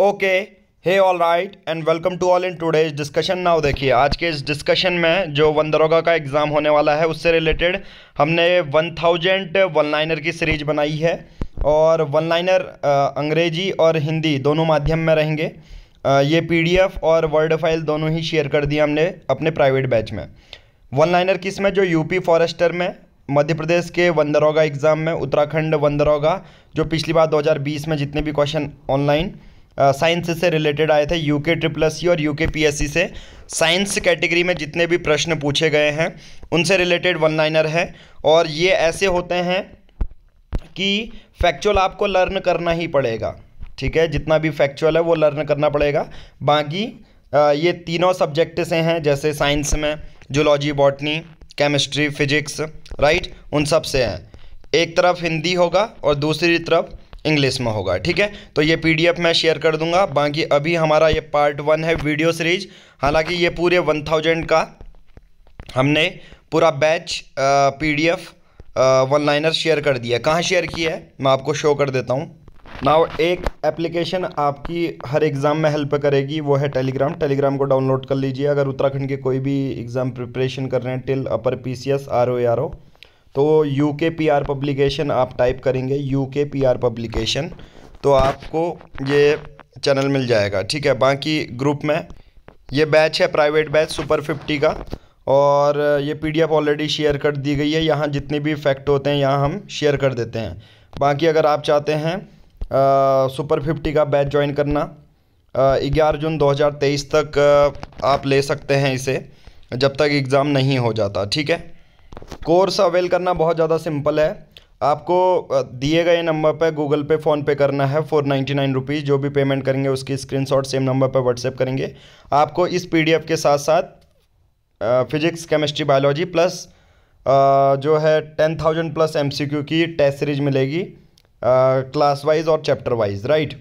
Okay hey all right and welcome to all in today's discussion now देखिए आज के इस डिस्कशन में जो वंदरोगा का एग्ज़ाम होने वाला है उससे रिलेटेड हमने वन थाउजेंड वन लाइनर की सीरीज बनाई है और वन लाइनर अंग्रेजी और हिंदी दोनों माध्यम में रहेंगे ये पीडीएफ और वर्ड फाइल दोनों ही शेयर कर दिया हमने अपने प्राइवेट बैच में वन लाइनर किस में जो यूपी फॉरेस्टर में मध्य प्रदेश के वंदरोगा एग्ज़ाम में उत्तराखंड वंदरोगा जो पिछली बार 2020 में जितने भी क्वेश्चन ऑनलाइन साइंस से रिलेटेड आए थे यूके ट्रिपल सी और यूके पीएससी से साइंस कैटेगरी में जितने भी प्रश्न पूछे गए हैं उनसे रिलेटेड वन लाइनर है और ये ऐसे होते हैं कि फैक्चुअल आपको लर्न करना ही पड़ेगा ठीक है जितना भी फैक्चुअल है वो लर्न करना पड़ेगा बाकी ये तीनों सब्जेक्ट से हैं जैसे साइंस में zoology botany chemistry physics right उन सब से हैं एक तरफ हिंदी होगा और दूसरी तरफ इंग्लिश में होगा ठीक है तो ये पीडीएफ मैं शेयर कर दूंगा बाकी अभी हमारा ये पार्ट वन है वीडियो सीरीज हालांकि ये पूरे वन थाउजेंड का हमने पूरा batch PDF one liner share कर दिया कहाँ शेयर किया है मैं आपको शो कर देता हूँ नाउ एक एप्लीकेशन आपकी हर एग्ज़ाम में हेल्प करेगी वो है टेलीग्राम टेलीग्राम को डाउनलोड कर लीजिए अगर उत्तराखंड के कोई भी एग्ज़ाम प्रिपरेशन कर रहे हैं till upper P C S R O R O तो U K P R publication आप टाइप करेंगे U K P R publication तो आपको ये चैनल मिल जाएगा ठीक है बाकी ग्रुप में ये बैच है प्राइवेट बैच सुपर फिफ्टी का और ये पीडीएफ ऑलरेडी शेयर कर दी गई है यहाँ जितने भी फैक्ट होते हैं यहाँ हम शेयर कर देते हैं बाकी अगर आप चाहते हैं सुपर फिफ्टी का बैच ज्वाइन करना ग्यारह जून 2023 तक आ, आप ले सकते हैं इसे जब तक एग्ज़ाम नहीं हो जाता ठीक है कोर्स अवेल करना बहुत ज़्यादा सिंपल है आपको दिए गए नंबर पर गूगल पे फ़ोन पे करना है फोर नाइन्टी नाइन रुपीज़ जो भी पेमेंट करेंगे उसकी स्क्रीनशॉट सेम नंबर पर व्हाट्सएप करेंगे आपको इस पीडीएफ के साथ साथ फिजिक्स केमिस्ट्री बायोलॉजी प्लस जो है ten thousand plus M C Q की टेस्ट सीरीज मिलेगी क्लास वाइज और चैप्टर वाइज राइट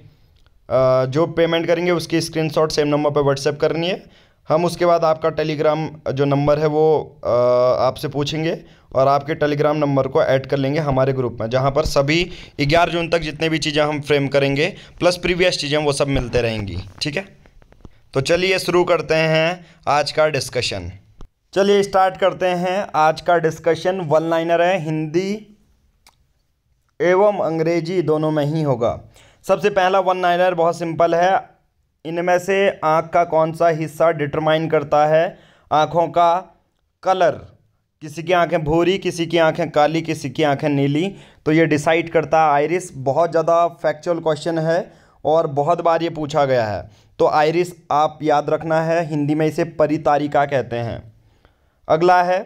जो पेमेंट करेंगे उसकी स्क्रीन सेम नंबर पर व्हाट्सएप करनी है हम उसके बाद आपका टेलीग्राम जो नंबर है वो आपसे पूछेंगे और आपके टेलीग्राम नंबर को ऐड कर लेंगे हमारे ग्रुप में जहाँ पर सभी ग्यारह जून तक जितने भी चीज़ें हम फ्रेम करेंगे प्लस प्रीवियस चीज़ें वो सब मिलते रहेंगी ठीक है तो चलिए शुरू करते हैं आज का डिस्कशन चलिए स्टार्ट करते हैं आज का डिस्कशन वन लाइनर है हिंदी एवं अंग्रेजी दोनों में ही होगा सबसे पहला वन लाइनर बहुत सिंपल है इनमें से आँख का कौन सा हिस्सा डिटरमाइन करता है आँखों का कलर किसी की आंखें भूरी किसी की आंखें काली किसी की आंखें नीली तो ये डिसाइड करता है आयरिस बहुत ज़्यादा फैक्चुअल क्वेश्चन है और बहुत बार ये पूछा गया है तो आयरिस आप याद रखना है हिंदी में इसे परितारिका कहते हैं अगला है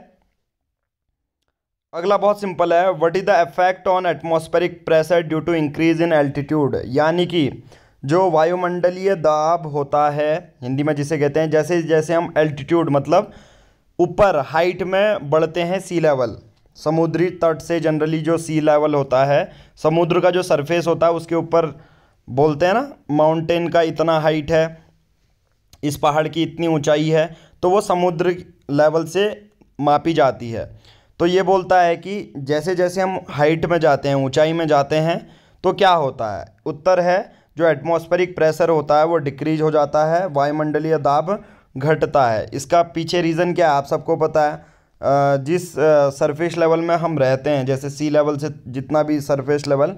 अगला बहुत सिंपल है what is the effect on atmospheric pressure due to increase in altitude यानी कि जो वायुमंडलीय दाब होता है हिंदी में जिसे कहते हैं जैसे जैसे हम एल्टीट्यूड मतलब ऊपर हाइट में बढ़ते हैं सी लेवल समुद्री तट से जनरली जो सी लेवल होता है समुद्र का जो सरफेस होता है उसके ऊपर बोलते हैं ना माउंटेन का इतना हाइट है इस पहाड़ की इतनी ऊंचाई है तो वो समुद्र लेवल से मापी जाती है तो ये बोलता है कि जैसे जैसे हम हाइट में जाते हैं ऊंचाई में जाते हैं तो क्या होता है उत्तर है जो एटमॉस्फेरिक प्रेशर होता है वो डिक्रीज हो जाता है वायुमंडलीय दाब घटता है इसका पीछे रीज़न क्या है आप सबको पता है जिस सरफेस लेवल में हम रहते हैं जैसे सी लेवल से जितना भी सरफेस लेवल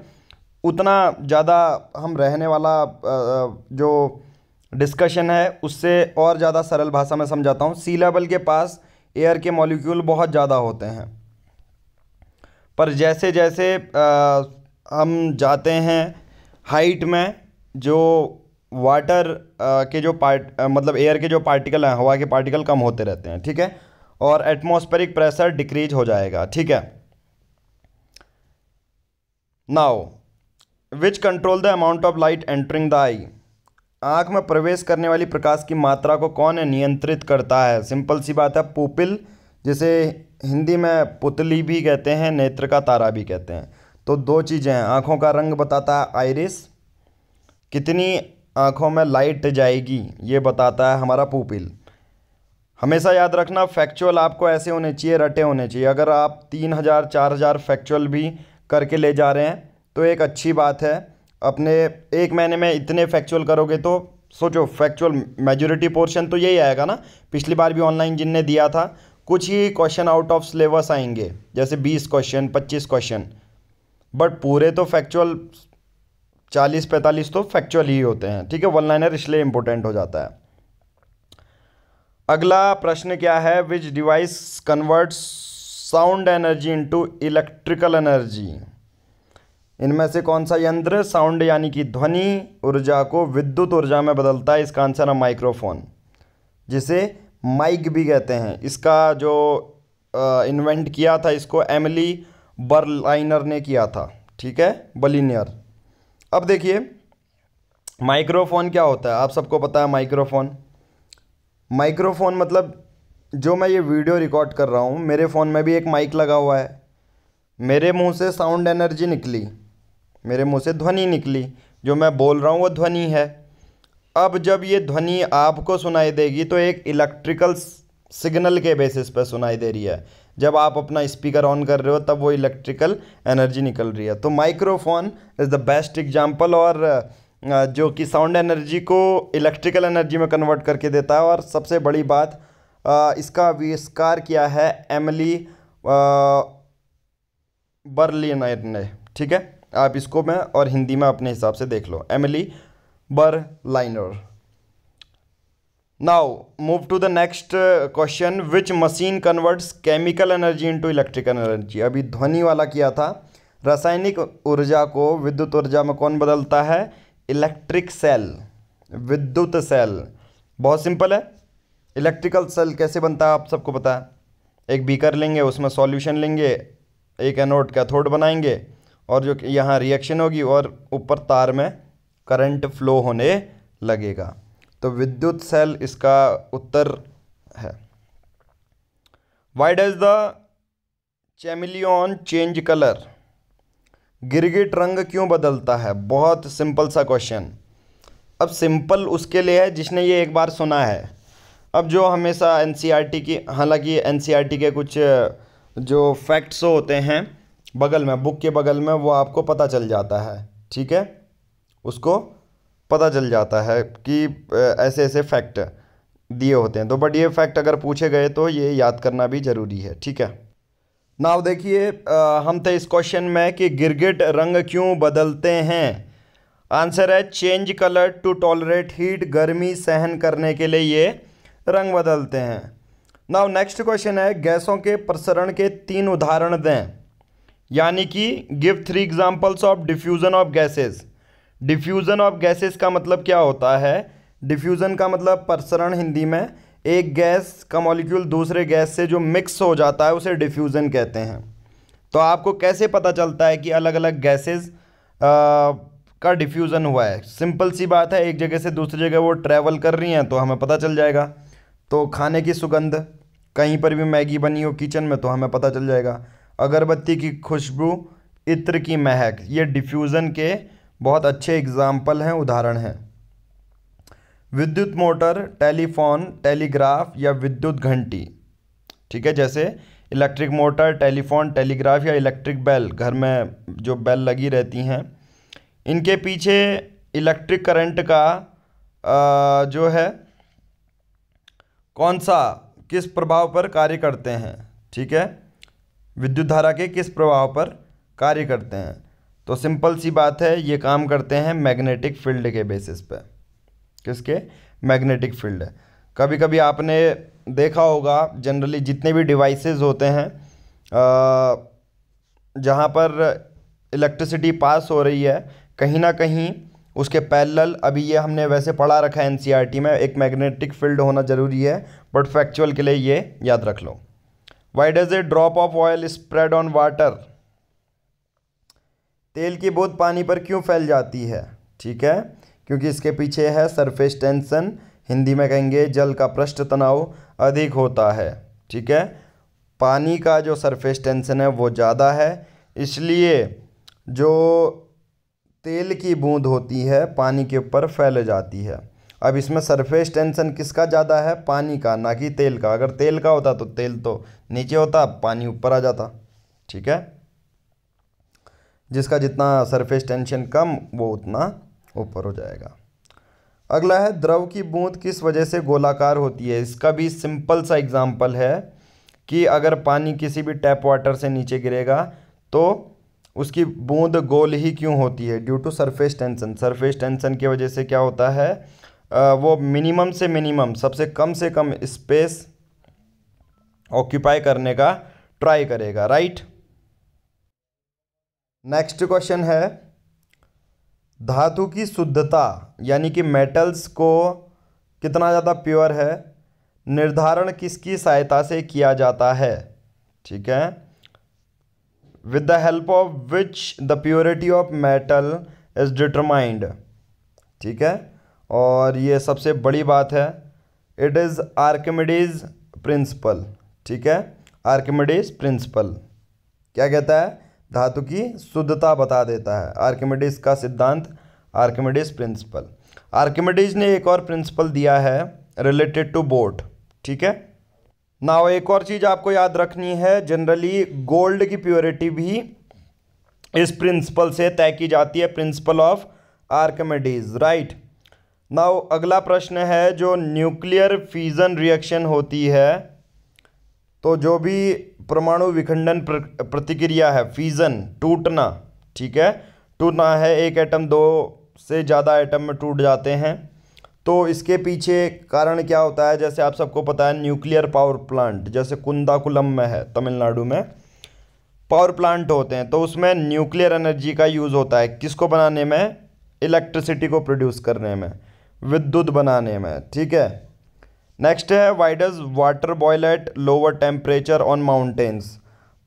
उतना ज़्यादा हम रहने वाला जो डिस्कशन है उससे और ज़्यादा सरल भाषा में समझाता हूँ सी लेवल के पास एयर के मॉलिक्यूल बहुत ज़्यादा होते हैं पर जैसे जैसे आ, हम जाते हैं हाइट में जो वाटर के जो पार्ट मतलब एयर के जो पार्टिकल हैं हवा के पार्टिकल कम होते रहते हैं ठीक है और एटमॉस्फेरिक प्रेशर डिक्रीज हो जाएगा ठीक है now which control the amount of light entering the eye आँख में प्रवेश करने वाली प्रकाश की मात्रा को कौन नियंत्रित करता है सिंपल सी बात है पुपिल जिसे हिंदी में पुतली भी कहते हैं नेत्र का तारा भी कहते हैं तो दो चीज़ें हैं आँखों का रंग बताता है आइरिस कितनी आँखों में लाइट जाएगी ये बताता है हमारा पूपिल हमेशा याद रखना फैक्चुअल आपको ऐसे होने चाहिए रटे होने चाहिए अगर आप तीन हज़ार चार हज़ार फैक्चुअल भी करके ले जा रहे हैं तो एक अच्छी बात है अपने एक महीने में इतने फैक्चुअल करोगे तो सोचो फैक्चुअल मेजोरिटी पोर्शन तो यही आएगा ना पिछली बार भी ऑनलाइन जिनने दिया था कुछ ही क्वेश्चन आउट ऑफ सिलेबस आएंगे जैसे बीस क्वेश्चन पच्चीस क्वेश्चन बट पूरे तो फैक्चुअल चालीस पैंतालीस तो फैक्चुअल ही होते हैं ठीक है वन लाइनर इसलिए इंपॉर्टेंट हो जाता है अगला प्रश्न क्या है which device converts sound energy into electrical energy इनमें से कौन सा यंत्र साउंड यानी कि ध्वनि ऊर्जा को विद्युत ऊर्जा में बदलता है इसका आंसर है माइक्रोफोन जिसे माइक भी कहते हैं इसका जो इन्वेंट किया था इसको एमली बर्लाइनर ने किया था ठीक है बलिनियर अब देखिए माइक्रोफोन क्या होता है आप सबको पता है माइक्रोफोन माइक्रोफोन मतलब जो मैं ये वीडियो रिकॉर्ड कर रहा हूँ मेरे फ़ोन में भी एक माइक लगा हुआ है मेरे मुंह से साउंड एनर्जी निकली मेरे मुंह से ध्वनि निकली जो मैं बोल रहा हूँ वो ध्वनि है अब जब ये ध्वनि आपको सुनाई देगी तो एक इलेक्ट्रिकल सिग्नल के बेसिस पर सुनाई दे रही है जब आप अपना स्पीकर ऑन कर रहे हो तब वो इलेक्ट्रिकल एनर्जी निकल रही है तो microphone is the best example और जो कि साउंड एनर्जी को इलेक्ट्रिकल एनर्जी में कन्वर्ट करके देता है और सबसे बड़ी बात इसका आविष्कार किया है एमली बर्लिनर ने ठीक है आप इसको मैं और हिंदी में अपने हिसाब से देख लो Emile Berliner now move to the next question which machine converts chemical energy into electrical energy अभी ध्वनि वाला किया था रासायनिक ऊर्जा को विद्युत ऊर्जा में कौन बदलता है इलेक्ट्रिक सेल विद्युत सेल बहुत सिंपल है इलेक्ट्रिकल सेल कैसे बनता है आप सबको पता है एक बीकर लेंगे उसमें सॉल्यूशन लेंगे एक एनोड कैथोड बनाएंगे और जो यहाँ रिएक्शन होगी और ऊपर तार में करंट फ्लो होने लगेगा तो विद्युत सेल इसका उत्तर है why does the chameleon change colour गिरगिट रंग क्यों बदलता है बहुत सिंपल सा क्वेश्चन अब सिंपल उसके लिए है जिसने ये एक बार सुना है अब जो हमेशा एन e की हालांकि एन e के कुछ जो फैक्ट्स होते हैं बगल में बुक के बगल में वो आपको पता चल जाता है ठीक है उसको पता चल जाता है कि ऐसे ऐसे फैक्ट दिए होते हैं तो बट ये फैक्ट अगर पूछे गए तो ये याद करना भी ज़रूरी है ठीक है नाव देखिए हम थे इस क्वेश्चन में कि गिरगिट रंग क्यों बदलते हैं आंसर है change colour to tolerate heat गर्मी सहन करने के लिए ये रंग बदलते हैं नाव नेक्स्ट क्वेश्चन है गैसों के प्रसरण के तीन उदाहरण दें यानी कि give three examples of diffusion of gases diffusion of gases का मतलब क्या होता है डिफ्यूज़न का मतलब प्रसरण हिंदी में एक गैस का मॉलिक्यूल दूसरे गैस से जो मिक्स हो जाता है उसे डिफ्यूज़न कहते हैं तो आपको कैसे पता चलता है कि अलग अलग गैसेस का डिफ्यूज़न हुआ है सिंपल सी बात है एक जगह से दूसरी जगह वो ट्रैवल कर रही हैं तो हमें पता चल जाएगा तो खाने की सुगंध कहीं पर भी मैगी बनी हो किचन में तो हमें पता चल जाएगा अगरबत्ती की खुशबू इत्र की महक ये डिफ्यूज़न के बहुत अच्छे एग्जाम्पल हैं उदाहरण हैं विद्युत मोटर टेलीफोन टेलीग्राफ या विद्युत घंटी ठीक है जैसे इलेक्ट्रिक मोटर टेलीफोन टेलीग्राफ या इलेक्ट्रिक बेल घर में जो बेल लगी रहती हैं इनके पीछे इलेक्ट्रिक करंट का आ, जो है कौन सा किस प्रभाव पर कार्य करते हैं ठीक है विद्युत धारा के किस प्रभाव पर कार्य करते हैं तो सिंपल सी बात है ये काम करते हैं मैग्नेटिक फील्ड के बेसिस पे किसके मैग्नेटिक फील्ड कभी कभी आपने देखा होगा जनरली जितने भी डिवाइसेस होते हैं जहाँ पर इलेक्ट्रिसिटी पास हो रही है कहीं ना कहीं उसके पैरेलल अभी ये हमने वैसे पढ़ा रखा है एनसीईआरटी e में एक मैग्नेटिक फील्ड होना ज़रूरी है बट फैक्चुअल के लिए ये याद रख लो why does a drop of oil spread on water तेल की बूंद पानी पर क्यों फैल जाती है ठीक है क्योंकि इसके पीछे है सरफेस टेंशन हिंदी में कहेंगे जल का पृष्ठ तनाव अधिक होता है ठीक है पानी का जो सरफेस टेंशन है वो ज़्यादा है इसलिए जो तेल की बूंद होती है पानी के ऊपर फैल जाती है अब इसमें सरफेस टेंशन किसका ज़्यादा है पानी का ना कि तेल का अगर तेल का होता तो तेल तो नीचे होता पानी ऊपर आ जाता ठीक है जिसका जितना सरफेस टेंशन कम वो उतना ऊपर हो जाएगा अगला है द्रव की बूंद किस वजह से गोलाकार होती है इसका भी सिंपल सा एग्जाम्पल है कि अगर पानी किसी भी टैप वाटर से नीचे गिरेगा तो उसकी बूंद गोल ही क्यों होती है due to surface tension surface tension की वजह से क्या होता है आ, वो मिनिमम से मिनिमम सबसे कम से कम स्पेस ऑक्यूपाई करने का ट्राई करेगा राइट नेक्स्ट क्वेश्चन है धातु की शुद्धता यानी कि मेटल्स को कितना ज़्यादा प्योर है निर्धारण किसकी सहायता से किया जाता है ठीक है with the help of which the purity of metal is determined ठीक है और ये सबसे बड़ी बात है इट इज़ आर्किमिडीज प्रिंसिपल ठीक है आर्किमिडीज प्रिंसिपल क्या कहता है धातु की शुद्धता बता देता है आर्किमिडीज का सिद्धांत आर्किमिडीज प्रिंसिपल आर्किमिडीज ने एक और प्रिंसिपल दिया है रिलेटेड टू बोट ठीक है ना एक और चीज़ आपको याद रखनी है जनरली गोल्ड की प्योरिटी भी इस प्रिंसिपल से तय की जाती है principle of Archimedes right now अगला प्रश्न है जो न्यूक्लियर फीजन रिएक्शन होती है तो जो भी परमाणु विखंडन प्र, प्रतिक्रिया है फीज़न टूटना ठीक है टूटना है एक एटम दो से ज़्यादा एटम में टूट जाते हैं तो इसके पीछे कारण क्या होता है जैसे आप सबको पता है न्यूक्लियर पावर प्लांट जैसे कुंदाकुलम में है तमिलनाडु में पावर प्लांट होते हैं तो उसमें न्यूक्लियर एनर्जी का यूज़ होता है किसको बनाने में इलेक्ट्रिसिटी को प्रोड्यूस करने में विद्युत बनाने में ठीक है नेक्स्ट है why does water boil at lower temperature on mountains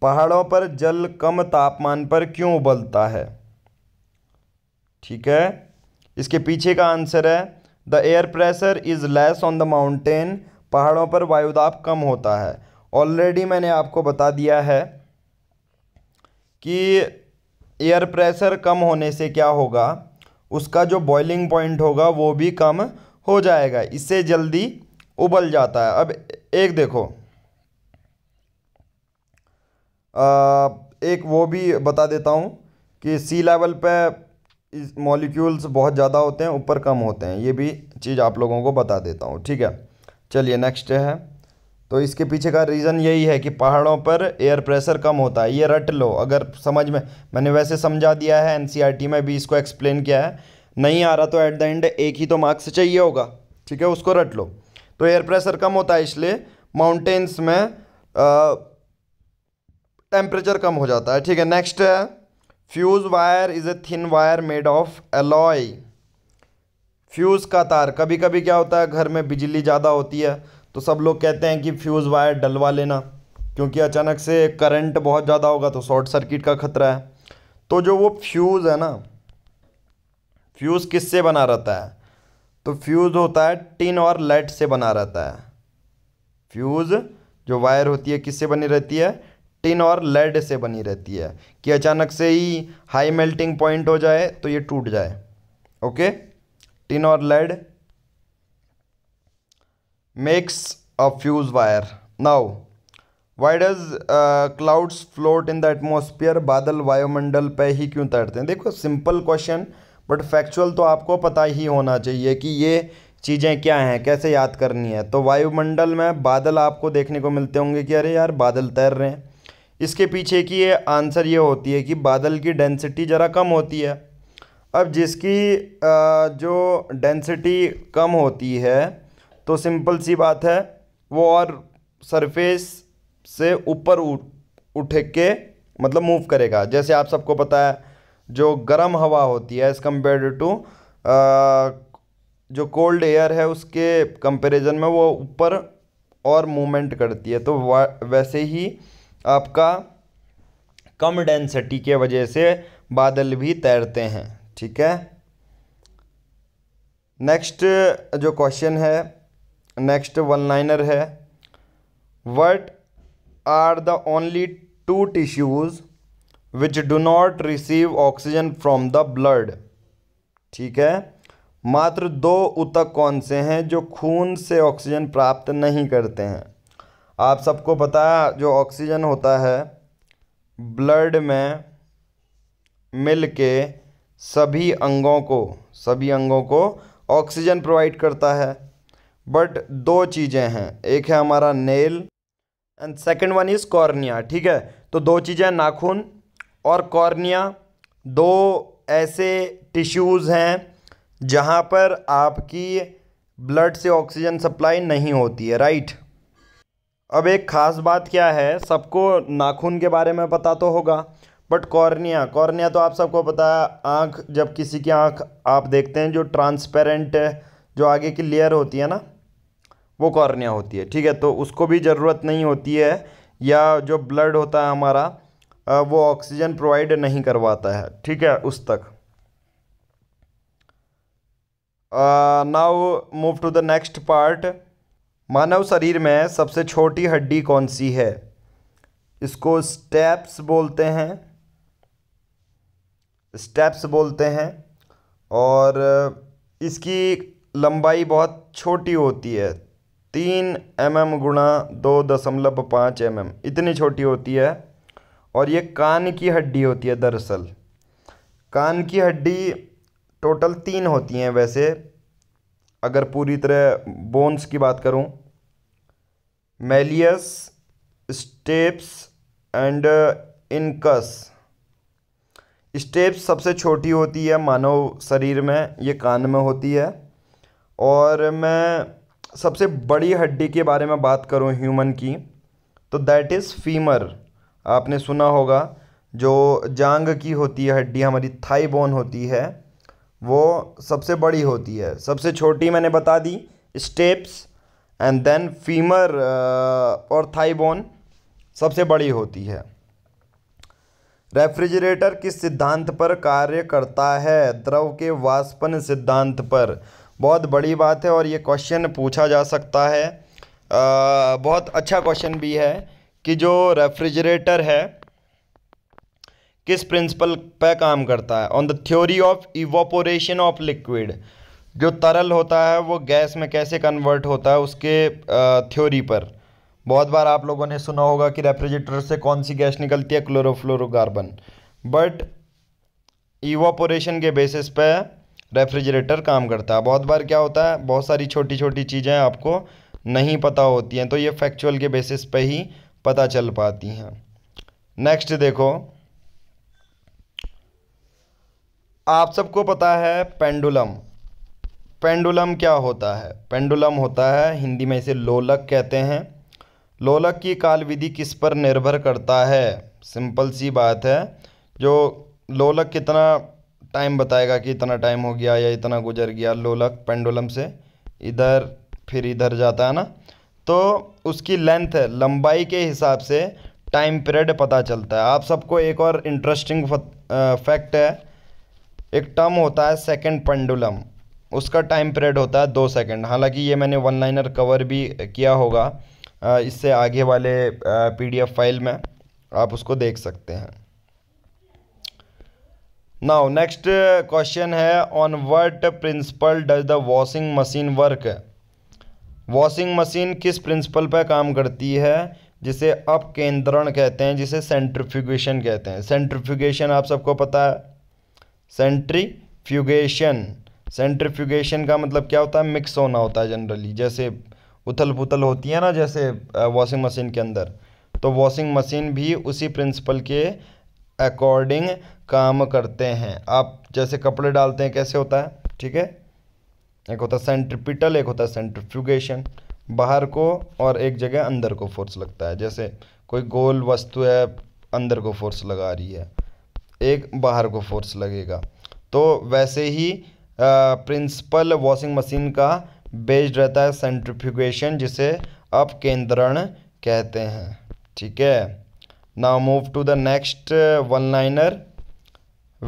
पहाड़ों पर जल कम तापमान पर क्यों उबलता है ठीक है इसके पीछे का आंसर है the air pressure is less on the mountain पहाड़ों पर वायुदाब कम होता है ऑलरेडी मैंने आपको बता दिया है कि एयर प्रेशर कम होने से क्या होगा उसका जो बॉइलिंग पॉइंट होगा वो भी कम हो जाएगा इससे जल्दी उबल जाता है अब एक देखो आ, एक वो भी बता देता हूँ कि सी लेवल पे मॉलिक्यूल्स बहुत ज़्यादा होते हैं ऊपर कम होते हैं ये भी चीज़ आप लोगों को बता देता हूँ ठीक है चलिए नेक्स्ट है तो इसके पीछे का रीज़न यही है कि पहाड़ों पर एयर प्रेशर कम होता है ये रट लो अगर समझ में मैंने वैसे समझा दिया है एनसीईआरटी e में भी इसको एक्सप्लेन किया है नहीं आ रहा तो ऐट द एंड एक ही तो मार्क्स चाहिए होगा ठीक है उसको रट लो तो एयर प्रेशर कम होता है इसलिए माउंटेन्स में टेम्परेचर कम हो जाता है ठीक है नेक्स्ट है fuse wire is a thin wire made of alloy fuse का तार कभी कभी क्या होता है घर में बिजली ज़्यादा होती है तो सब लोग कहते हैं कि फ्यूज़ वायर डलवा लेना क्योंकि अचानक से करंट बहुत ज़्यादा होगा तो शॉर्ट सर्किट का खतरा है तो जो वो फ्यूज़ है ना फ्यूज़ किससे बना रहता है तो फ्यूज़ होता है टिन और लेट से बना रहता है फ्यूज़ जो वायर होती है किससे बनी रहती है टिन और लेड से बनी रहती है कि अचानक से ही हाई मेल्टिंग पॉइंट हो जाए तो ये टूट जाए ओके टिन और lead makes a fuse wire now why does clouds float in the atmosphere बादल वायुमंडल पे ही क्यों तैरते हैं देखो सिंपल क्वेश्चन बट फैक्चुअल तो आपको पता ही होना चाहिए कि ये चीज़ें क्या हैं कैसे याद करनी है तो वायुमंडल में बादल आपको देखने को मिलते होंगे कि अरे यार बादल तैर रहे हैं इसके पीछे की ये आंसर ये होती है कि बादल की डेंसिटी ज़रा कम होती है अब जिसकी जो डेंसिटी कम होती है तो सिंपल सी बात है वो और सरफेस से ऊपर उठ के मतलब मूव करेगा जैसे आप सबको पता है जो गर्म हवा होती है एज़ कम्पेयर टू जो कोल्ड एयर है उसके कंपैरिजन में वो ऊपर और मूवमेंट करती है तो वैसे ही आपका कम डेंसिटी के वजह से बादल भी तैरते हैं ठीक है नेक्स्ट जो क्वेश्चन है नेक्स्ट वन लाइनर है what are the only two tissues which do not receive oxygen from the blood ठीक है मात्र दो उतक कौन से हैं जो खून से ऑक्सीजन प्राप्त नहीं करते हैं आप सबको पता जो ऑक्सीजन होता है ब्लड में मिल के सभी अंगों को सभी अंगों को ऑक्सीजन प्रोवाइड करता है बट दो चीज़ें हैं एक है हमारा nail and second one is cornea ठीक है तो दो चीज़ें नाखून और कॉर्निया दो ऐसे टिश्यूज़ हैं जहाँ पर आपकी ब्लड से ऑक्सीजन सप्लाई नहीं होती है राइट अब एक ख़ास बात क्या है सबको नाखून के बारे में पता तो होगा बट कॉर्निया कॉर्निया तो आप सबको पता है आँख जब किसी की आँख आप देखते हैं जो ट्रांसपेरेंट जो आगे की लेयर होती है ना वो कॉर्निया होती है ठीक है तो उसको भी ज़रूरत नहीं होती है या जो ब्लड होता है हमारा वो ऑक्सीजन प्रोवाइड नहीं करवाता है ठीक है उस तक now move to the next part मानव शरीर में सबसे छोटी हड्डी कौन सी है इसको स्टेप्स बोलते हैं स्टेप्स बोलते हैं और इसकी लंबाई बहुत छोटी होती है तीन एम एम गुणा दो दशमलव पाँच एम एम इतनी छोटी होती है और ये कान की हड्डी होती है दरअसल कान की हड्डी टोटल तीन होती हैं वैसे अगर पूरी तरह बोन्स की बात करूं malleus stapes and incus stapes सबसे छोटी होती है मानव शरीर में ये कान में होती है और मैं सबसे बड़ी हड्डी के बारे में बात करूं ह्यूमन की तो दैट इज़ फीमर आपने सुना होगा जो जांग की होती है हड्डी हमारी थाई बोन होती है वो सबसे बड़ी होती है सबसे छोटी मैंने बता दी स्टेप्स एंड देन फीमर और थाई बोन सबसे बड़ी होती है रेफ्रिजरेटर किस सिद्धांत पर कार्य करता है द्रव के वाष्पन सिद्धांत पर बहुत बड़ी बात है और ये क्वेश्चन पूछा जा सकता है आ, uh, बहुत अच्छा क्वेश्चन भी है कि जो रेफ्रिजरेटर है किस प्रिंसिपल पे काम करता है on the theory of evaporation of liquid जो तरल होता है वो गैस में कैसे कन्वर्ट होता है उसके थ्योरी पर बहुत बार आप लोगों ने सुना होगा कि रेफ्रिजरेटर से कौन सी गैस निकलती है क्लोरोफ्लोरोकार्बन बट इवोपोरेशन के बेसिस पे रेफ्रिजरेटर काम करता है बहुत बार क्या होता है बहुत सारी छोटी छोटी चीज़ें आपको नहीं पता होती हैं तो ये फैक्चुअल के बेसिस पे ही पता चल पाती हैं नेक्स्ट देखो आप सबको पता है पेंडुलम पेंडुलम क्या होता है पेंडुलम होता है हिंदी में इसे लोलक कहते हैं लोलक की काल विधि किस पर निर्भर करता है सिंपल सी बात है जो लोलक कितना टाइम बताएगा कि इतना टाइम हो गया या इतना गुजर गया लोलक पेंडुलम से इधर फिर इधर जाता है ना तो उसकी लेंथ लंबाई के हिसाब से टाइम पीरियड पता चलता है आप सबको एक और इंटरेस्टिंग फैक्ट है एक टर्म होता है सेकंड पेंडुलम उसका टाइम पीरियड होता है दो सेकंड हालांकि ये मैंने वन लाइनर कवर भी किया होगा इससे आगे वाले पीडीएफ फाइल में आप उसको देख सकते हैं नाउ नेक्स्ट क्वेश्चन है on what principle does the washing machine work है वॉशिंग मशीन किस प्रिंसिपल पर काम करती है जिसे अपकेंद्रण कहते हैं जिसे सेंट्रीफ्यूगेशन कहते हैं सेंट्रीफ्यूगेशन आप सबको पता है सेंट्रीफ्यूगेशन सेंट्रीफ्यूगेशन का मतलब क्या होता है मिक्स होना होता है जनरली जैसे उथल पुथल होती है ना जैसे वॉशिंग मशीन के अंदर तो वॉशिंग मशीन भी उसी प्रिंसिपल के अकॉर्डिंग काम करते हैं आप जैसे कपड़े डालते हैं कैसे होता है ठीक है एक होता है सेंट्रिपिटल एक होता है सेंट्रिफ्यूगेशन बाहर को और एक जगह अंदर को फोर्स लगता है जैसे कोई गोल वस्तु है अंदर को फोर्स लगा रही है एक बाहर को फोर्स लगेगा तो वैसे ही प्रिंसिपल वॉशिंग मशीन का बेस्ड रहता है सेंट्रिफ्यूगेशन जिसे अपकेंद्रण कहते हैं ठीक है now move to the next one liner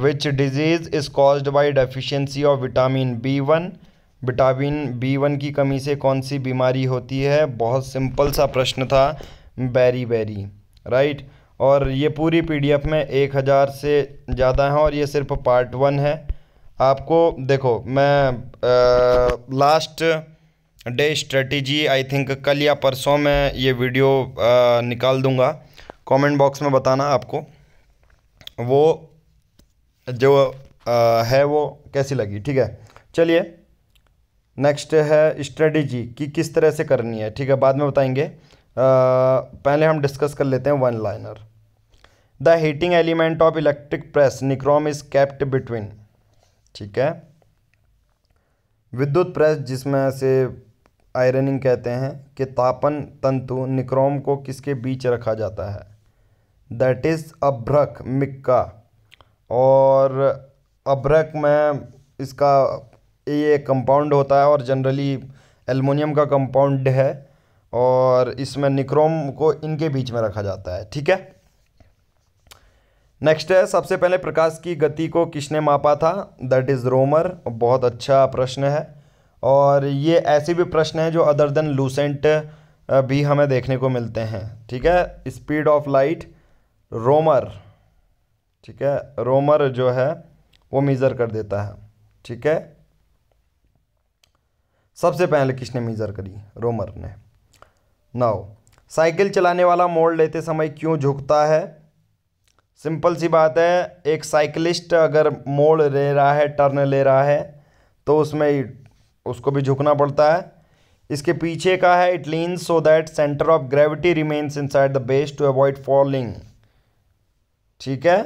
which disease is caused by deficiency of vitamin B one vitamin B one की कमी से कौन सी बीमारी होती है बहुत सिंपल सा प्रश्न था बैरी बैरी राइट और ये पूरी पीडीएफ में एक हज़ार से ज़्यादा हैं और ये सिर्फ पार्ट वन है आपको देखो मैं आ, last day strategy I think कल या परसों में ये वीडियो आ, निकाल दूंगा कमेंट बॉक्स में बताना आपको वो जो आ, है वो कैसी लगी ठीक है चलिए नेक्स्ट है स्ट्रेटेजी कि किस तरह से करनी है ठीक है बाद में बताएंगे आ, पहले हम डिस्कस कर लेते हैं one liner the heating element of electric press nichrome is kept between ठीक है विद्युत प्रेस जिसमें से आयरनिंग कहते हैं कि तापन तंतु निक्रोम को किसके बीच रखा जाता है दैट इज़ अभ्रक मिक्का और अभ्रक में इसका ये कंपाउंड होता है और जनरली एलमोनियम का कंपाउंड है और इसमें निक्रोम को इनके बीच में रखा जाता है ठीक है नेक्स्ट है सबसे पहले प्रकाश की गति को किसने मापा था दैट इज़ रोमर बहुत अच्छा प्रश्न है और ये ऐसे भी प्रश्न हैं जो अदर देन लूसेंट भी हमें देखने को मिलते हैं ठीक है स्पीड ऑफ लाइट रोमर ठीक है रोमर जो है वो मेज़र कर देता है ठीक है सबसे पहले किसने मीजर करी रोमर ने नाउ साइकिल चलाने वाला मोड़ लेते समय क्यों झुकता है सिंपल सी बात है एक साइकिलिस्ट अगर मोड़ ले रहा है टर्न ले रहा है तो उसमें उसको भी झुकना पड़ता है इसके पीछे का है it lean so that centre of gravity remains inside the base to avoid falling ठीक है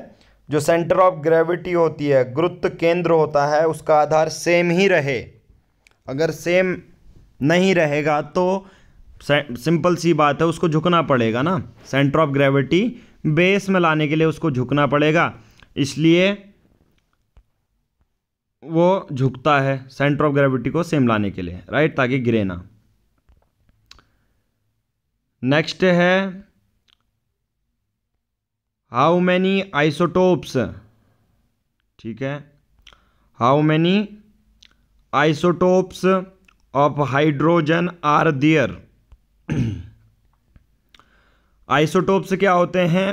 जो सेंटर ऑफ ग्रेविटी होती है गुरुत्व केंद्र होता है उसका आधार सेम ही रहे अगर सेम नहीं रहेगा तो सिंपल सी बात है उसको झुकना पड़ेगा ना सेंटर ऑफ ग्रेविटी बेस में लाने के लिए उसको झुकना पड़ेगा इसलिए वो झुकता है सेंटर ऑफ ग्रेविटी को सेम लाने के लिए राइट ताकि गिरे ना नेक्स्ट है हाउ मैनी आइसोटोप्स ठीक है how many isotopes of hydrogen are there isotopes क्या होते हैं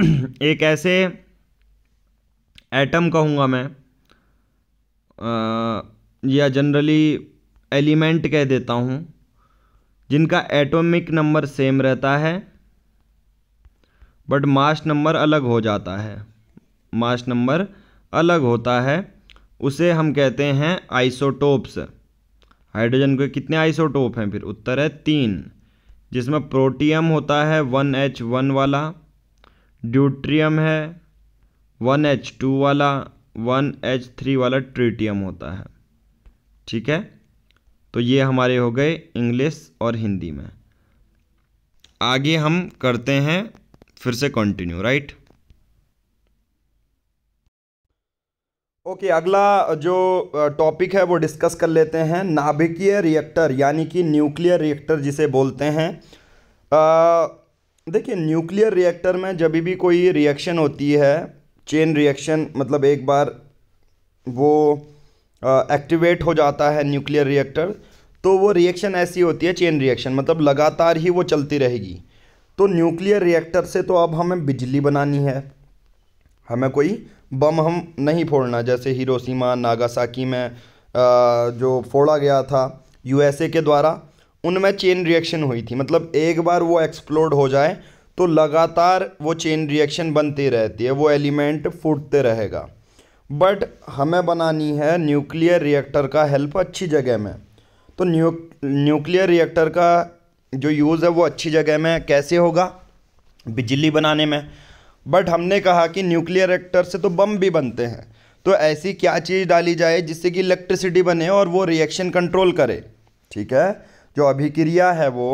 एक ऐसे एटम कहूँगा मैं आ, या जनरली एलिमेंट कह देता हूँ जिनका एटॉमिक नंबर सेम रहता है बट मास नंबर अलग हो जाता है मास नंबर अलग होता है उसे हम कहते हैं आइसोटोप्स हाइड्रोजन के कितने आइसोटोप हैं फिर उत्तर है तीन जिसमें प्रोटियम होता है वन एच वन वाला ड्यूट्रियम है वन एच टू वाला वन एच थ्री वाला ट्रिटियम होता है ठीक है तो ये हमारे हो गए इंग्लिश और हिंदी में आगे हम करते हैं फिर से कंटिन्यू राइट ओके okay, अगला जो टॉपिक है वो डिस्कस कर लेते हैं नाभिकीय रिएक्टर यानी कि न्यूक्लियर रिएक्टर जिसे बोलते हैं देखिए न्यूक्लियर रिएक्टर में जब भी कोई रिएक्शन होती है चेन रिएक्शन मतलब एक बार वो एक्टिवेट हो जाता है न्यूक्लियर रिएक्टर तो वो रिएक्शन ऐसी होती है चेन रिएक्शन मतलब लगातार ही वो चलती रहेगी तो न्यूक्लियर रिएक्टर से तो अब हमें बिजली बनानी है हमें कोई बम हम नहीं फोड़ना जैसे हिरोशिमा नागासाकी में जो फोड़ा गया था यूएसए के द्वारा उनमें चेन रिएक्शन हुई थी मतलब एक बार वो एक्सप्लोड हो जाए तो लगातार वो चेन रिएक्शन बनती रहती है वो एलिमेंट फूटते रहेगा बट हमें बनानी है न्यूक्लियर रिएक्टर का हेल्प अच्छी जगह में तो न्यू न्यूक्लियर रिएक्टर का जो यूज़ है वो अच्छी जगह में कैसे होगा बिजली बनाने में बट हमने कहा कि न्यूक्लियर रिएक्टर से तो बम भी बनते हैं तो ऐसी क्या चीज़ डाली जाए जिससे कि इलेक्ट्रिसिटी बने और वो रिएक्शन कंट्रोल करे ठीक है जो अभिक्रिया है वो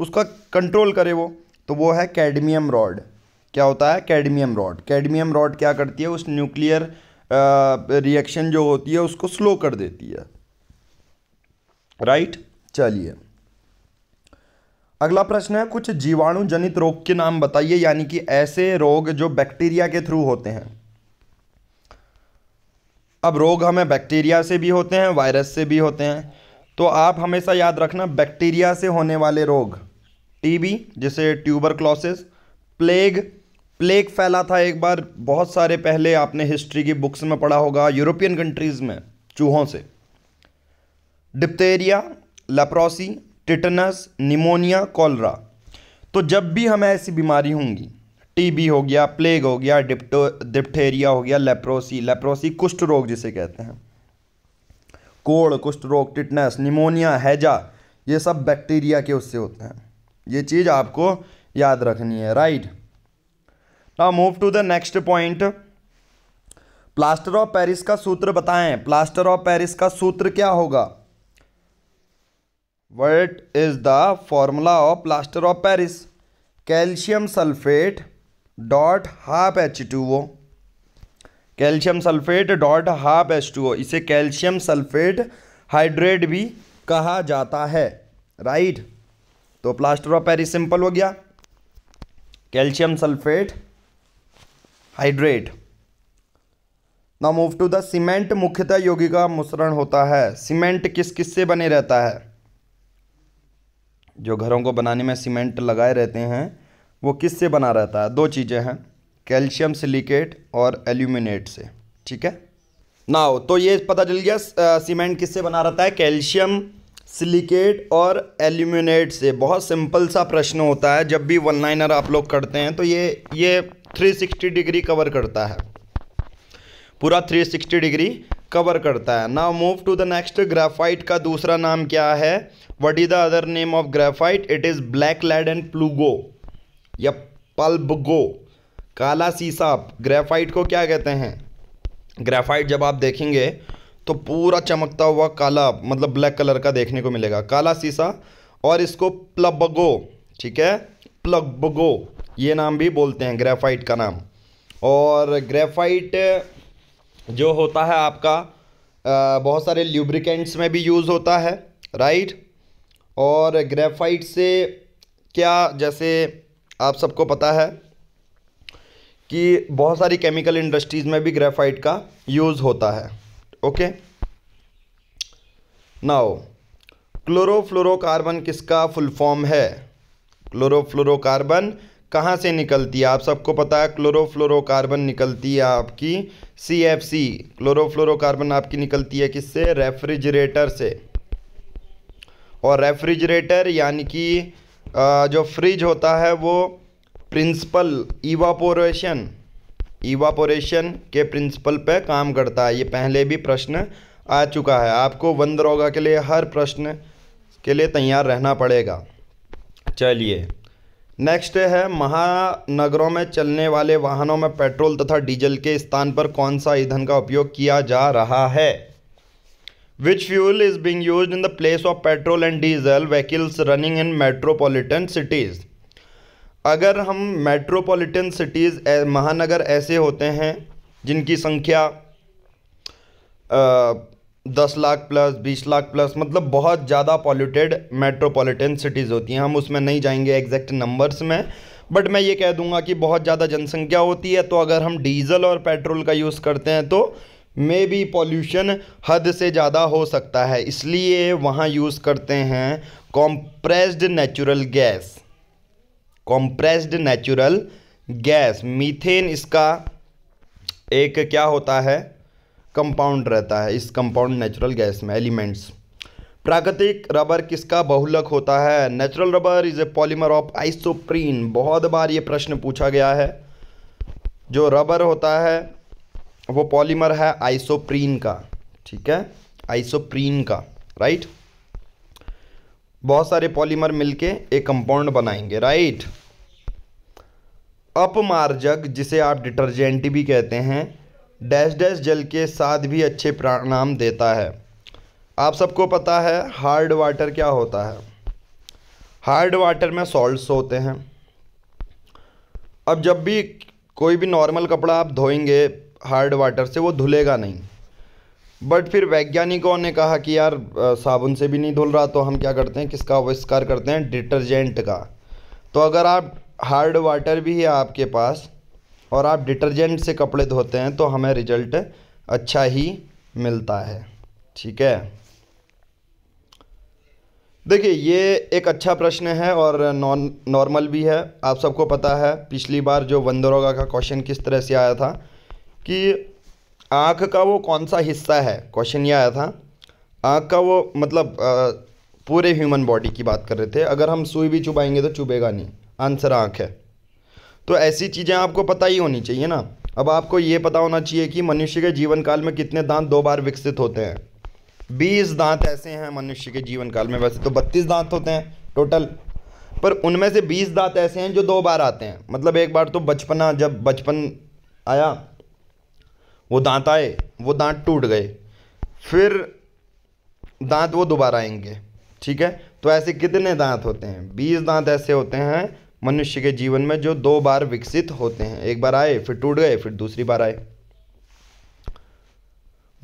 उसका कंट्रोल करे वो तो वो है कैडमियम रॉड क्या होता है कैडमियम रॉड कैडमियम रॉड क्या करती है उस न्यूक्लियर रिएक्शन जो होती है उसको स्लो कर देती है राइट right? चलिए अगला प्रश्न है कुछ जीवाणु जनित रोग के नाम बताइए यानी कि ऐसे रोग जो बैक्टीरिया के थ्रू होते हैं अब रोग हमें बैक्टीरिया से भी होते हैं वायरस से भी होते हैं तो आप हमेशा याद रखना बैक्टीरिया से होने वाले रोग टीबी जैसे ट्यूबर क्लॉसिस प्लेग प्लेग फैला था एक बार बहुत सारे पहले आपने हिस्ट्री की बुक्स में पढ़ा होगा यूरोपियन कंट्रीज़ में चूहों से diphtheria leprosy tetanus pneumonia cholera तो जब भी हमें ऐसी बीमारी होंगी टीबी हो गया प्लेग हो गया डिप्टो डिप्टेरिया हो गया लेप्रोसी लेप्रोसी कुष्ठ रोग जिसे कहते हैं कोड़ कुष्ठ रोग टिटनस निमोनिया हैजा ये सब बैक्टीरिया के उससे होते हैं ये चीज़ आपको याद रखनी है राइट ना move to the next point plaster of Paris का सूत्र बताएं प्लास्टर ऑफ पेरिस का सूत्र क्या होगा what is the formula of plaster of Paris calcium sulphate dot half H two O calcium sulphate dot half H two O इसे calcium sulphate hydrate भी कहा जाता है राइट right? तो प्लास्टर ऑफ पेरिस सिंपल हो गया calcium sulphate hydrate ना move to the cement मुख्यतः यौगिक का मिश्रण होता है सीमेंट किस किस से बने रहता है जो घरों को बनाने में सीमेंट लगाए रहते हैं वो किस से बना रहता है दो चीज़ें हैं कैल्शियम सिलिकेट और एल्यूमिनेट से ठीक है ना हो तो ये पता चल गया सीमेंट किससे बना रहता है कैल्शियम सिलिकेट और एल्यूमिनेट से बहुत सिंपल सा प्रश्न होता है जब भी वन लाइनर आप लोग करते हैं तो ये ये 360 डिग्री कवर करता है पूरा 360 डिग्री कवर करता है now move to the next graphite का दूसरा नाम क्या है what is the other name of graphite it is black lead and plumbago या पल्बगो काला सीसा ग्रेफाइट को क्या कहते हैं ग्रेफाइट जब आप देखेंगे तो पूरा चमकता हुआ काला मतलब ब्लैक कलर का देखने को मिलेगा काला सीसा और इसको प्लबगो ठीक है प्लबगो ये नाम भी बोलते हैं ग्रेफाइट का नाम और ग्रेफाइट जो होता है आपका बहुत सारे ल्यूब्रिकेंट्स में भी यूज़ होता है राइट और ग्रेफाइट से क्या जैसे आप सबको पता है कि बहुत सारी केमिकल इंडस्ट्रीज़ में भी ग्रेफाइट का यूज़ होता है ओके नाउ क्लोरोफ्लोरोकार्बन किसका फुल फॉर्म है क्लोरोफ्लोरोकार्बन कहाँ से निकलती है आप सबको पता है क्लोरोफ्लोरोकार्बन निकलती है आपकी सी एफ सी क्लोरोफ्लोरोकार्बन आपकी निकलती है किससे रेफ्रिजरेटर से और रेफ्रिजरेटर यानी कि जो फ्रिज होता है वो प्रिंसिपल इवापोरेशन इवापोरेशन के प्रिंसिपल पे काम करता है ये पहले भी प्रश्न आ चुका है आपको वंदरोगा के लिए हर प्रश्न के लिए तैयार रहना पड़ेगा चलिए नेक्स्ट है महानगरों में चलने वाले वाहनों में पेट्रोल तथा डीजल के स्थान पर कौन सा ईंधन का उपयोग किया जा रहा है which fuel is being use in the place of petrol and diesel vehicles running in metropolitan cities अगर हम मेट्रोपोलिटन सिटीज़ महानगर ऐसे होते हैं जिनकी संख्या दस लाख प्लस बीस लाख प्लस मतलब बहुत ज़्यादा पॉल्यूटेड मेट्रोपॉलिटन सिटीज़ होती हैं हम उसमें नहीं जाएंगे एग्जैक्ट नंबर्स में बट मैं ये कह दूंगा कि बहुत ज़्यादा जनसंख्या होती है तो अगर हम डीजल और पेट्रोल का यूज़ करते हैं तो में भी पॉल्यूशन हद से ज़्यादा हो सकता है इसलिए वहाँ यूज़ करते हैं compressed natural gas compressed natural gas methane इसका एक क्या होता है कंपाउंड रहता है इस कंपाउंड नेचुरल गैस में एलिमेंट्स प्राकृतिक रबर किसका बहुलक होता है natural rubber is a polymer of isoprene बहुत बार ये प्रश्न पूछा गया है जो रबर होता है वो पॉलीमर है आइसोप्रीन का ठीक है आइसोप्रीन का राइट बहुत सारे पॉलीमर मिलके एक कंपाउंड बनाएंगे राइट अपमार्जक जिसे आप डिटर्जेंट भी कहते हैं डैश डैश जल के साथ भी अच्छे प्रणाम देता है आप सबको पता है हार्ड वाटर क्या होता है हार्ड वाटर में सॉल्ट्स होते हैं अब जब भी कोई भी नॉर्मल कपड़ा आप धोएंगे हार्ड वाटर से वो धुलेगा नहीं बट फिर वैज्ञानिकों ने कहा कि यार साबुन से भी नहीं धुल रहा तो हम क्या करते हैं किसका आविष्कार करते हैं डिटर्जेंट का तो अगर आप हार्ड वाटर भी है आपके पास और आप डिटर्जेंट से कपड़े धोते हैं तो हमें रिजल्ट अच्छा ही मिलता है ठीक है देखिए ये एक अच्छा प्रश्न है और नॉन नॉर्मल भी है आप सबको पता है पिछली बार जो वंदरोगा का क्वेश्चन किस तरह से आया था कि आँख का वो कौन सा हिस्सा है क्वेश्चन ये आया था आँख का वो मतलब आ, पूरे ह्यूमन बॉडी की बात कर रहे थे अगर हम सुई भी चुबाएंगे तो चुभेगा नहीं आंसर आँख है तो ऐसी चीज़ें आपको पता ही होनी चाहिए ना अब आपको ये पता होना चाहिए कि मनुष्य के जीवन काल में कितने दांत दो बार विकसित होते हैं बीस दांत ऐसे हैं मनुष्य के जीवन काल में वैसे तो बत्तीस दांत होते हैं टोटल पर उनमें से बीस दांत ऐसे हैं जो दो बार आते हैं मतलब एक बार तो बचपना जब बचपन आया वो दांत आए वो दांत टूट गए फिर दांत वो दोबारा आएंगे ठीक है तो ऐसे कितने दांत होते हैं बीस दांत ऐसे होते हैं मनुष्य के जीवन में जो दो बार विकसित होते हैं एक बार आए फिर टूट गए फिर दूसरी बार आए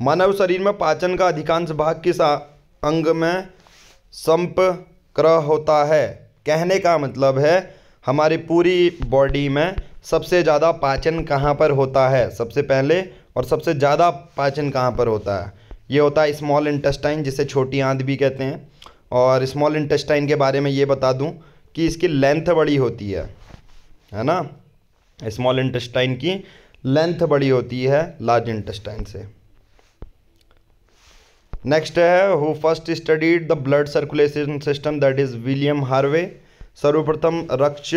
मानव शरीर में पाचन का अधिकांश भाग किस अंग में संप क्रह होता है कहने का मतलब है हमारी पूरी बॉडी में सबसे ज़्यादा पाचन कहाँ पर होता है सबसे पहले और सबसे ज़्यादा पाचन कहाँ पर होता है ये होता है स्मॉल इंटेस्टाइन जिसे छोटी आंत भी कहते हैं और स्मॉल इंटेस्टाइन के बारे में ये बता दूं कि इसकी लेंथ बड़ी होती है है ना स्मॉल इंटेस्टाइन की लेंथ बड़ी होती है लार्ज इंटेस्टाइन से नेक्स्ट है who first studied the blood circulation system that is William Harvey सर्वप्रथम रक्ष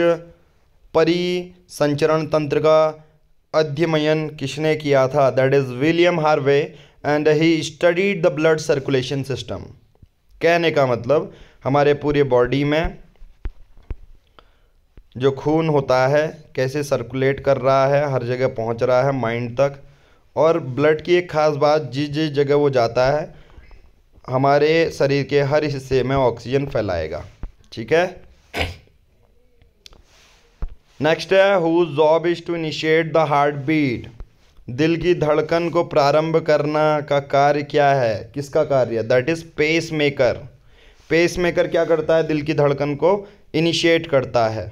परी संचरण तंत्र का अध्ययन किसने किया था that is William Harvey and he studied the blood circulation system कहने का मतलब हमारे पूरे बॉडी में जो खून होता है कैसे सर्कुलेट कर रहा है हर जगह पहुंच रहा है माइंड तक और ब्लड की एक ख़ास बात जिस जिस जगह वो जाता है हमारे शरीर के हर हिस्से में ऑक्सीजन फैलाएगा ठीक है नेक्स्ट है whose job is to initiate the heartbeat दिल की धड़कन को प्रारंभ करना का कार्य क्या है किसका कार्य that is pacemaker pacemaker क्या करता है दिल की धड़कन को इनिशिएट करता है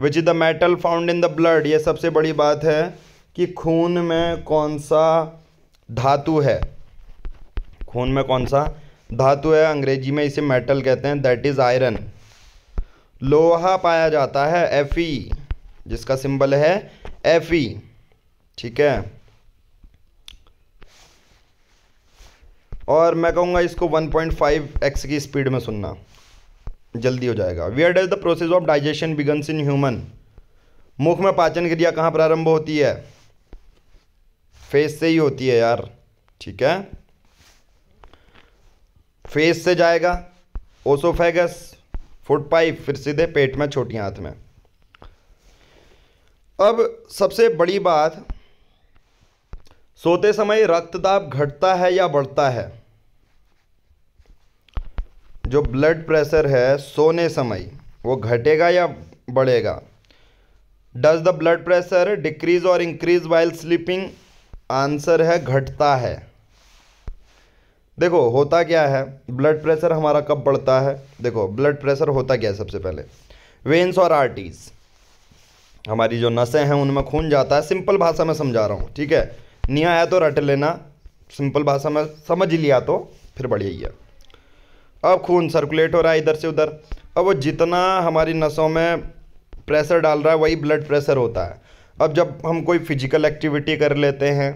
which is the metal found in the blood ये सबसे बड़ी बात है कि खून में कौन सा धातु है खून में कौन सा धातु है अंग्रेजी में इसे मेटल कहते हैं दैट इज़ आयरन लोहा पाया जाता है एफ ई e, जिसका सिंबल है एफ ई e, ठीक है और मैं कहूँगा इसको 1.5 एक्स की स्पीड में सुनना जल्दी हो जाएगा where does the process of digestion begins in human मुख में पाचन क्रिया कहाँ प्रारंभ होती है फेस से ही होती है यार ठीक है फेस से जाएगा ओसोफेगस फुट पाइप फिर सीधे पेट में छोटी हाथ में अब सबसे बड़ी बात सोते समय रक्तदाब घटता है या बढ़ता है जो ब्लड प्रेशर है सोने समय वो घटेगा या बढ़ेगा does the blood pressure decrease और इंक्रीज वाइल स्लीपिंग आंसर है घटता है देखो होता क्या है ब्लड प्रेशर हमारा कब बढ़ता है देखो ब्लड प्रेशर होता क्या है सबसे पहले वेंस और आर्टीज़ हमारी जो नसें हैं उनमें खून जाता है सिंपल भाषा में समझा रहा हूँ ठीक है नहीं आया तो रट लेना सिंपल भाषा में समझ लिया तो फिर बढ़िया ही है अब खून सर्कुलेट हो रहा है इधर से उधर अब वो जितना हमारी नसों में प्रेशर डाल रहा है वही ब्लड प्रेशर होता है अब जब हम कोई फिजिकल एक्टिविटी कर लेते हैं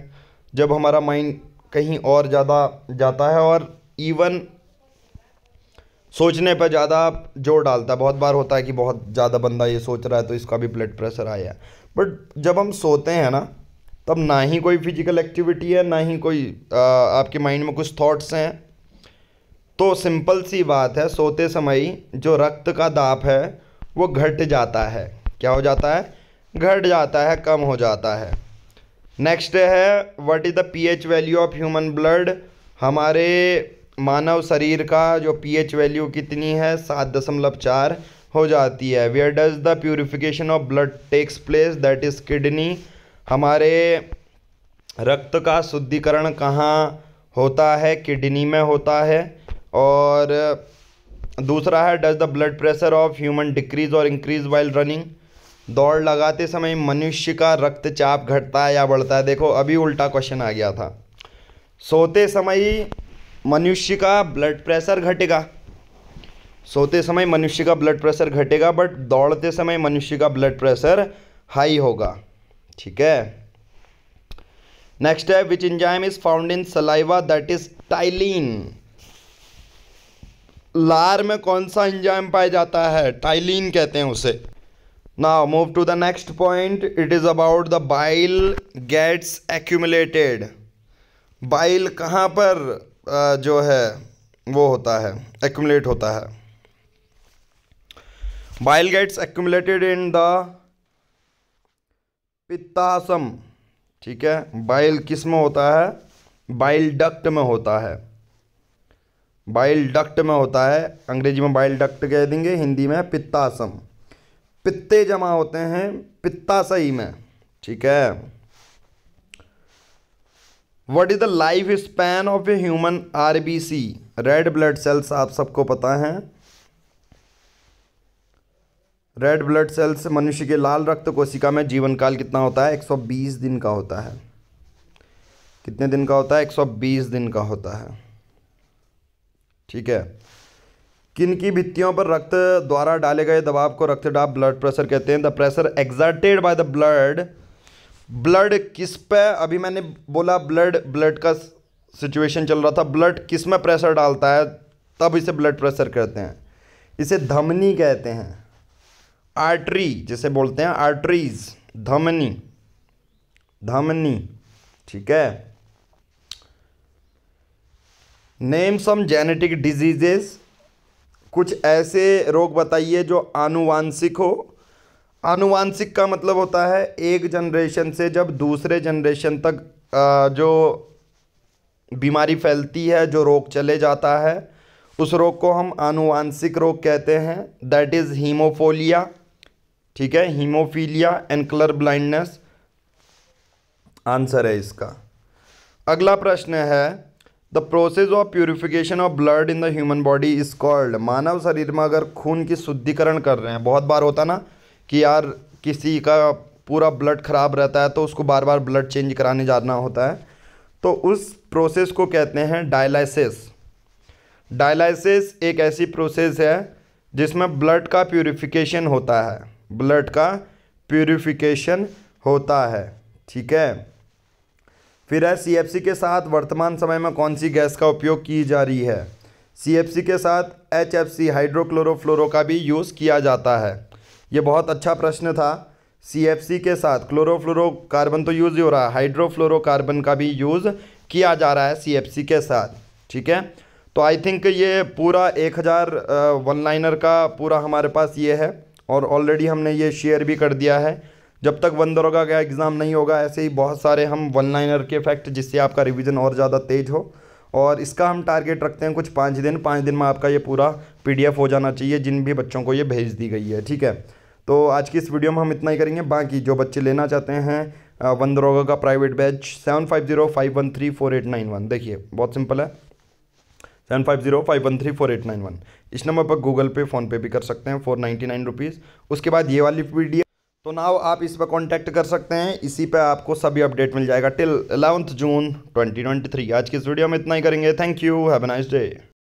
जब हमारा माइंड कहीं और ज़्यादा जाता है और इवन सोचने पर ज़्यादा जोर डालता है बहुत बार होता है कि बहुत ज़्यादा बंदा ये सोच रहा है तो इसका भी ब्लड प्रेशर आया बट जब हम सोते हैं ना तब ना ही कोई फिजिकल एक्टिविटी है ना ही कोई आ, आपके माइंड में कुछ थॉट्स हैं तो सिंपल सी बात है सोते समय जो रक्त का दाप है वो घट जाता है क्या हो जाता है घट जाता है कम हो जाता है नेक्स्ट है what is the pH value of human blood हमारे मानव शरीर का जो पीएच वैल्यू कितनी है सात दशमलव चार हो जाती है where does the purification of blood takes place that is kidney हमारे रक्त का शुद्धिकरण कहाँ होता है किडनी में होता है और दूसरा है does the blood pressure of human decrease और इंक्रीज वाइल रनिंग दौड़ लगाते समय मनुष्य का रक्तचाप घटता है या बढ़ता है देखो अभी उल्टा क्वेश्चन आ गया था सोते समय मनुष्य का ब्लड प्रेशर घटेगा सोते समय मनुष्य का ब्लड प्रेशर घटेगा बट दौड़ते समय मनुष्य का ब्लड प्रेशर हाई होगा ठीक है नेक्स्ट है which enzyme is found in saliva that is ptyalin लार में कौन सा इंजाइम पाया जाता है टाइलिन कहते हैं उसे now move to the next point it is about the bile gets accumulated bile कहाँ पर जो है वो होता है accumulate होता है bile gets accumulated in the पित्ताशम ठीक है बाइल किस में होता है बाइल डक्ट में होता है बाइल डक्ट में होता है अंग्रेजी में बाइल डक्ट कह देंगे हिंदी में पित्ताशम पित्ते जमा होते हैं पित्ताशयी में ठीक है what is the life span of a human RBC red blood cells आप सबको पता है रेड ब्लड सेल्स मनुष्य के लाल रक्त कोशिका में जीवन काल कितना होता है 120 दिन का होता है कितने दिन का होता है 120 दिन का होता है ठीक है किन की भित्तियों पर रक्त द्वारा डाले गए दबाव को रक्त डाप ब्लड प्रेशर कहते हैं the pressure exerted by the blood blood किस पे अभी मैंने बोला ब्लड ब्लड का सिचुएशन चल रहा था ब्लड किस में प्रेशर डालता है तब इसे ब्लड प्रेशर कहते हैं इसे धमनी कहते हैं आर्टरी जिसे बोलते हैं आर्टरीज धमनी धमनी ठीक है नेम सम जेनेटिक डिजीजेस कुछ ऐसे रोग बताइए जो आनुवांशिक हो आनुवांशिक का मतलब होता है एक जनरेशन से जब दूसरे जनरेशन तक जो बीमारी फैलती है जो रोग चले जाता है उस रोग को हम आनुवांशिक रोग कहते हैं दैट इज़ हीमोफोलिया ठीक है haemophilia and colour blindness answer है इसका अगला प्रश्न है the process of purification of blood in the human body is called मानव शरीर में अगर खून की शुद्धिकरण कर रहे हैं बहुत बार होता ना कि यार किसी का पूरा ब्लड खराब रहता है तो उसको बार बार ब्लड चेंज कराने जाना होता है तो उस प्रोसेस को कहते हैं डायलाइसिस डायलाइसिस एक ऐसी प्रोसेस है जिसमें ब्लड का प्यूरिफिकेशन होता है ब्लड का प्यूरिफिकेशन होता है ठीक है फिर है सी के साथ वर्तमान समय में कौन सी गैस का उपयोग की जा रही है सी के साथ एच एफ सी हाइड्रोक्लोरोफ्लोरो का भी यूज़ किया जाता है ये बहुत अच्छा प्रश्न था सी के साथ क्लोरोफ्लोरोकार्बन तो यूज़ ही हो रहा है हाइड्रोफ्लोरोकार्बन का भी यूज़ किया जा रहा है सी के साथ ठीक है तो आई थिंक ये पूरा एक हज़ार वन लाइनर का पूरा हमारे पास ये है और ऑलरेडी हमने ये शेयर भी कर दिया है जब तक बंदरों का एग्ज़ाम नहीं होगा ऐसे ही बहुत सारे हम वन लाइनर के फैक्ट जिससे आपका रिविज़न और ज़्यादा तेज़ हो और इसका हम टारगेट रखते हैं कुछ पाँच दिन पाँच दिन में आपका ये पूरा पीडीएफ हो जाना चाहिए जिन भी बच्चों को ये भेज दी गई है ठीक है तो आज की इस वीडियो में हम इतना ही करेंगे बाकी जो बच्चे लेना चाहते हैं दरोगा का private batch seven five zero five one three four eight nine one देखिए बहुत सिंपल है seven five zero five one three four eight nine one इस नंबर पर गूगल पे फ़ोनपे भी कर सकते हैं फोर नाइन्टी नाइन रुपीज़ उसके बाद ये वाली पी तो नाव आप इस पर कॉन्टैक्ट कर सकते हैं इसी पे आपको सभी अपडेट मिल जाएगा टिल अलेवंथ जून 2023 आज की इस वीडियो में इतना ही करेंगे thank you have nice day